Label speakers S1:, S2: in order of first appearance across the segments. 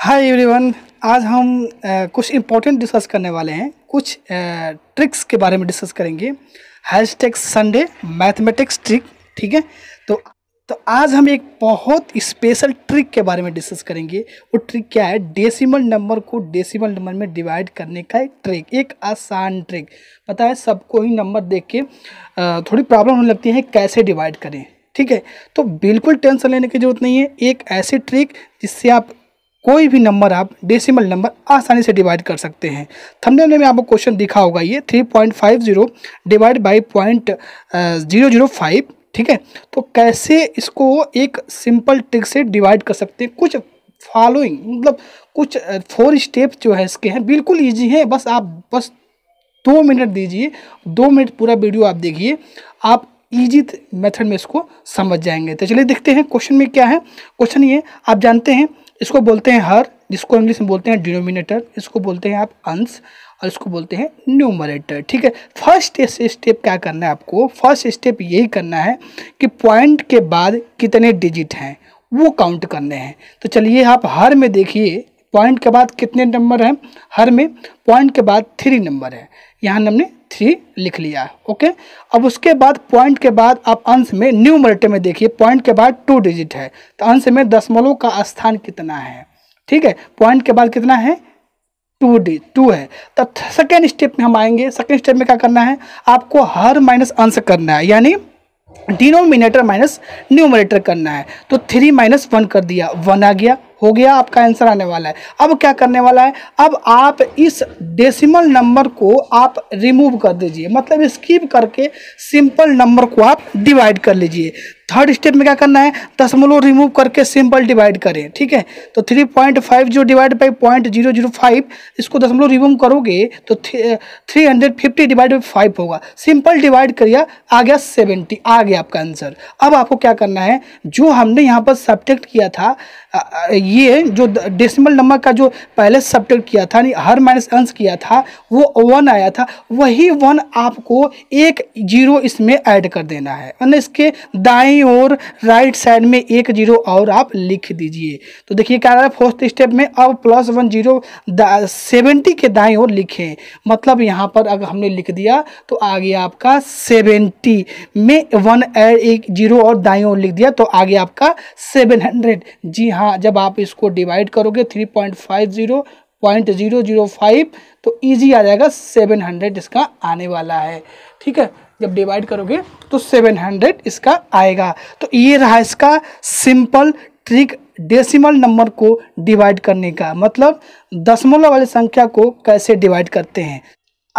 S1: hi everyone आज हम आ, कुछ इम्पोर्टेंट डिस्कस करने वाले हैं कुछ आ, ट्रिक्स के बारे में डिस्कस करेंगे hashtag Sunday mathematics trick ठीक है तो तो आज हम एक बहुत स्पेशल ट्रिक के बारे में डिस्कस करेंगे वो ट्रिक क्या है डेसिमल नंबर को डेसिमल नंबर में डिवाइड करने का एक ट्रिक एक आसान ट्रिक पता है सबको ही नंबर देख के थोड़ी प्रॉब्लम होने लगती है कैसे डिवाइड करें ठीक है तो बिल्कुल टेंशन लेने की जरूरत नहीं है एक ऐसी ट्रिक जिससे आप कोई भी नंबर आप डेसिमल नंबर आसानी से डिवाइड कर सकते हैं थंबनेल में आपको क्वेश्चन दिखा होगा ये three point five zero divide by point zero zero five ठीक है तो कैसे इसको एक सिंपल ट्रिक से डिवाइड कर सकते हैं कुछ फॉलोइंग मतलब कुछ फोर स्टेप जो है इसके हैं बिल्कुल ईजी हैं बस आप बस दो मिनट दीजिए दो मिनट पूरा वीडियो आप देखिए आप ईजी मेथड में इसको समझ जाएंगे तो चलिए देखते हैं क्वेश्चन में क्या है क्वेश्चन ये आप जानते हैं इसको बोलते हैं हर जिसको इंग्लिश में बोलते हैं डिनोमिनेटर इसको बोलते हैं आप अंश और इसको बोलते हैं न्यूमरेटर ठीक है फर्स्ट स्टेप क्या करना है आपको फर्स्ट स्टेप यही करना है कि पॉइंट के बाद कितने डिजिट हैं वो काउंट करने हैं तो चलिए आप हर में देखिए पॉइंट के बाद कितने नंबर हैं हर में पॉइंट के बाद थ्री नंबर है यहाँ हमने थ्री लिख लिया ओके अब उसके बाद पॉइंट के बाद आप अंश में न्यू मल्टे में देखिए पॉइंट के बाद टू डिजिट है तो अंश में दशमलव का स्थान कितना है ठीक है पॉइंट के बाद कितना है टू डी टू है तब सेकेंड स्टेप में हम आएंगे सेकेंड स्टेप में क्या करना है आपको हर माइनस अंश करना है यानी डिनोमिनेटर माइनस न्यूमिनेटर करना है तो थ्री माइनस वन कर दिया वन आ गया हो गया आपका आंसर आने वाला है अब क्या करने वाला है अब आप इस डेसिमल नंबर को आप रिमूव कर दीजिए मतलब स्कीप करके सिंपल नंबर को आप डिवाइड कर लीजिए थर्ड स्टेप में क्या करना है दशमलव रिमूव करके सिंपल डिवाइड करें ठीक है तो थ्री पॉइंट फाइव जो divide by point zero zero five इसको दशमलव रिमूव करोगे तो three hundred fifty divide by five होगा सिंपल डिवाइड करिए आ गया सेवेंटी आ गया आपका आंसर अब आपको क्या करना है जो हमने यहाँ पर सब्टेक्ट किया था ये जो डेसिमल नंबर का जो पहले सब्टेक्ट किया था यानी हर माइनस अंश किया था वो वन आया था वही वन आपको एक जीरो इसमें ऐड कर देना है यानी इसके दाएं और राइट साइड में एक जीरो और आप लिख दीजिए तो देखिए क्या रहा है फोर्थ स्टेप में अब प्लस वन जीरो सेवेंटी के दाएं ओर लिखें मतलब यहाँ पर अगर हमने लिख दिया तो आगे आपका सेवेंटी में वन एड एक जीरो और दाएँ ओर लिख दिया तो आगे आपका सेवन हंड्रेड जी हाँ यहाँ जब आप इसको डिवाइड करोगे three point five zero point zero zero five तो इजी आ जाएगा सेवन हंड्रेड इसका आने वाला है ठीक है जब डिवाइड करोगे तो सेवन हंड्रेड इसका आएगा तो ये रहा इसका सिंपल ट्रिक डेसिमल नंबर को डिवाइड करने का मतलब दशमलव वाली संख्या को कैसे डिवाइड करते हैं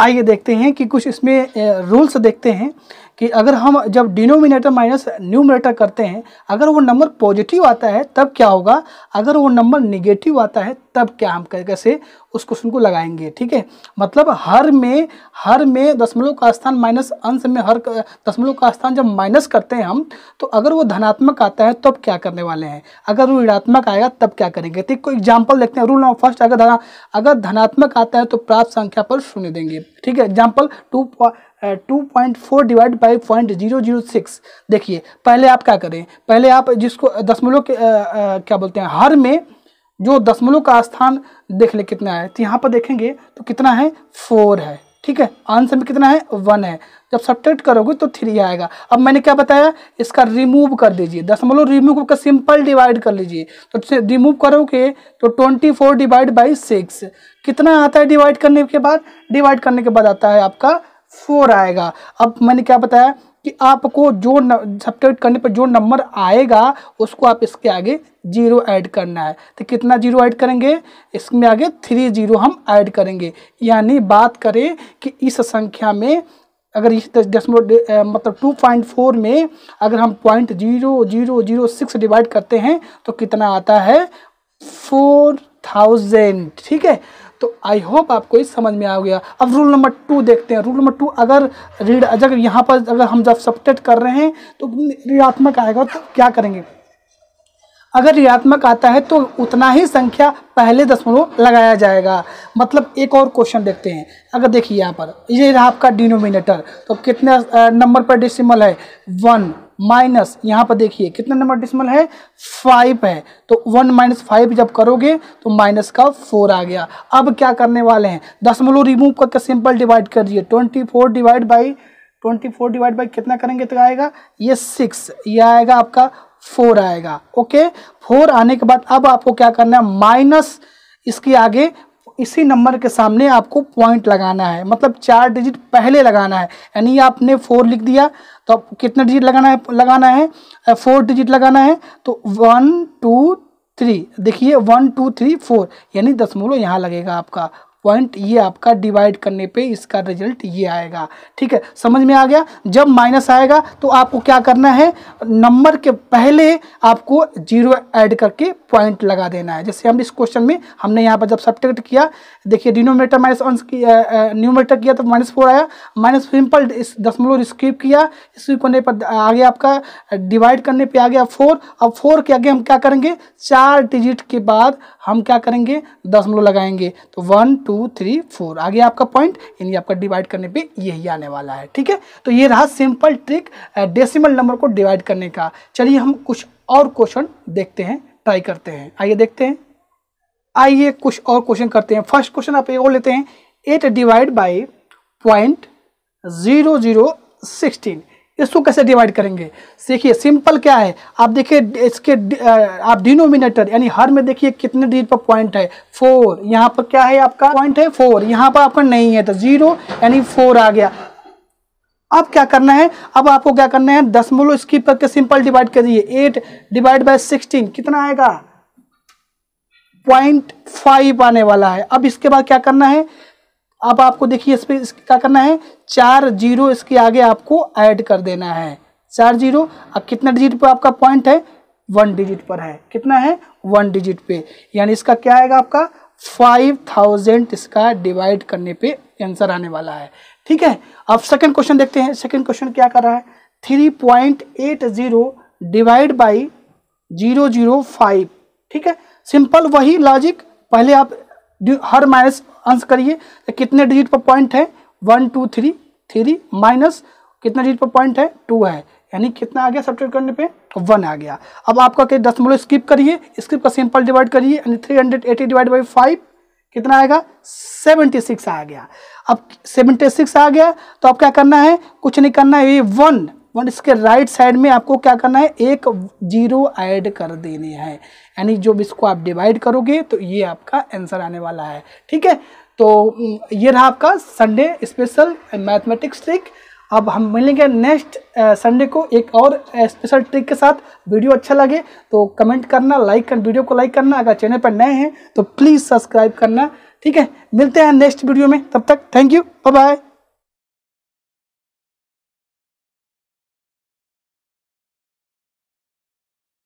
S1: आइए देखते हैं कि कुछ इसमें रूल्स देखते हैं कि अगर हम जब डिनोमिनेटर माइनस न्यूमिनेटर करते हैं अगर वो नंबर पॉजिटिव आता है तब क्या होगा अगर वो नंबर निगेटिव आता है तब क्या हम कैसे उस क्वेश्चन को लगाएंगे ठीक है मतलब हर में हर में दशमलव का स्थान माइनस अंश में हर दशमलव का स्थान जब माइनस करते हैं हम तो अगर वो धनात्मक आता है तब क्या करने वाले हैं अगर वो ऋणात्मक आएगा तब क्या करेंगे ठीक तो को एग्जाम्पल देखते हैं रूल नंबर फर्स्ट अगर धना अगर धनात्मक आता है तो प्राप्त संख्या पर शून्य देंगे ठीक है example two two point four divide by point zero zero six देखिए पहले आप क्या करें पहले आप जिसको दशमलव क्या बोलते हैं हर में जो दशमलव का स्थान देख ले कितना है तो यहाँ पर देखेंगे तो कितना है फोर है ठीक है आंसर में कितना है वन है जब सब्ट्रैक्ट करोगे तो थ्री आएगा अब मैंने क्या बताया इसका रिमूव कर दीजिए दशमलव रिमूव करके सिंपल डिवाइड कर लीजिए तो रिमूव करोगे तो twenty four divide by six कितना आता है डिवाइड करने के बाद डिवाइड करने के बाद आता है आपका फोर आएगा अब मैंने क्या बताया कि आपको जो सब्ट्रैक्ट करने पर जो नंबर आएगा उसको आप इसके आगे जीरो ऐड करना है तो कितना जीरो ऐड करेंगे इसमें आगे थ्री जीरो हम ऐड करेंगे यानी बात करें कि इस संख्या में अगर इस दशमलव मतलब टू पॉइंट फोर में अगर हम point zero zero zero six divide करते हैं तो कितना आता है फोर थाउजेंड ठीक है तो आई होप आपको इस समझ में आ गया अब रूल नंबर टू देखते हैं रूल नंबर टू अगर रीड अगर यहाँ पर अगर हम जब सब्टेट कर रहे हैं तो ऋणात्मक आएगा तो क्या करेंगे अगर ऋणात्मक आता है तो उतना ही संख्या पहले दशमलव लगाया जाएगा मतलब एक और क्वेश्चन देखते हैं अगर देखिए यहाँ पर ये रहा आपका डिनोमिनेटर तो कितने नंबर पर डिसिमल है वन माइनस यहाँ पर देखिए कितना नंबर डिसमल है फाइव है तो वन माइनस फाइव जब करोगे तो माइनस का फोर आ गया अब क्या करने वाले हैं दसमलव रिमूव करके सिंपल डिवाइड कर दिए twenty four divide by twenty four divide by कितना करेंगे तो आएगा ये सिक्स ये आएगा आपका फोर आएगा ओके फोर आने के बाद अब आपको क्या करना है माइनस इसके आगे इसी नंबर के सामने आपको पॉइंट लगाना है मतलब चार डिजिट पहले लगाना है यानी आपने फोर लिख दिया तो आप कितने डिजिट लगाना है लगाना है फोर डिजिट लगाना है तो वन टू थ्री देखिए वन टू थ्री फोर यानी दशमलव यहाँ लगेगा आपका पॉइंट ये आपका डिवाइड करने पे इसका रिजल्ट ये आएगा ठीक है समझ में आ गया जब माइनस आएगा तो आपको क्या करना है नंबर के पहले आपको जीरो ऐड करके पॉइंट लगा देना है जैसे हम इस क्वेश्चन में हमने यहाँ पर जब सब्टेक्ट किया देखिए डिनोमीटर माइनस वन न्यूमीटर किया तो माइनस फोर आया माइनस सिंपल दशमलव स्कीप किया स्क्रीप करने पर आगे आपका डिवाइड करने पर आ गया फोर अब फोर के आगे हम क्या करेंगे चार डिजिट के बाद हम क्या करेंगे दशमलव लगाएंगे तो one two two three four आगे आपका पॉइंट यानी आपका डिवाइड करने पे यही आने वाला है ठीक है तो ये रहा सिंपल ट्रिक डेसिमल नंबर को डिवाइड करने का चलिए हम कुछ और क्वेश्चन देखते हैं ट्राई करते हैं आइए देखते हैं आइए कुछ और क्वेश्चन करते हैं फर्स्ट क्वेश्चन आप ये और लेते हैं eight divide by point zero zero sixteen इसको कैसे डिवाइड करेंगे देखिए सिंपल क्या है आप देखिए इसके आप डिनोमिनेटर यानी हर में देखिए कितने डिजिट पर पॉइंट है फोर यहाँ पर क्या है आपका पॉइंट है फोर यहाँ पर आपका नहीं है तो जीरो यानी फोर आ गया अब क्या करना है अब आपको क्या करना है दसमलव इसकी पर के सिंपल डिवाइड कर करिए एट डिवाइड बाई सिक्सटीन कितना आएगा पॉइंट फाइव आने वाला है अब इसके बाद क्या करना है अब आपको देखिए इस पर क्या करना है चार जीरो इसके आगे आपको ऐड कर देना है चार जीरो अब कितना डिजिट पर आपका पॉइंट है वन डिजिट पर है कितना है वन डिजिट पे यानी इसका क्या आएगा आपका फाइव थाउजेंड इसका डिवाइड करने पे आंसर आने वाला है ठीक है अब सेकंड क्वेश्चन देखते हैं सेकंड क्वेश्चन क्या कर रहा है three point eight zero divide by zero zero five ठीक है सिंपल वही लॉजिक पहले आप हर माइनस अंश करिए तो कितने डिजिट पर पॉइंट है one two three three minus कितने डिजिट पर पॉइंट है टू है यानी कितना आ गया सब करने पे वन आ गया अब आपका कहीं दसमलव स्किप करिए स्किप का सिंपल डिवाइड करिए यानी three hundred eighty divide by five कितना आएगा सेवेंटी सिक्स आ गया अब सेवेंटी सिक्स आ गया तो अब क्या करना है कुछ नहीं करना है ये वन वन इसके राइट साइड में आपको क्या करना है एक जीरो ऐड कर देने हैं यानी जब इसको आप डिवाइड करोगे तो ये आपका आंसर आने वाला है ठीक है तो हम्म, ये रहा आपका संडे स्पेशल मैथमेटिक्स ट्रिक अब हम मिलेंगे नेक्स्ट संडे को एक और स्पेशल ट्रिक के साथ वीडियो अच्छा लगे तो कमेंट करना लाइक कर वीडियो को लाइक करना अगर चैनल पर नए हैं तो प्लीज़ सब्सक्राइब करना ठीक है मिलते हैं नेक्स्ट वीडियो में तब तक थैंक यू बाय बाय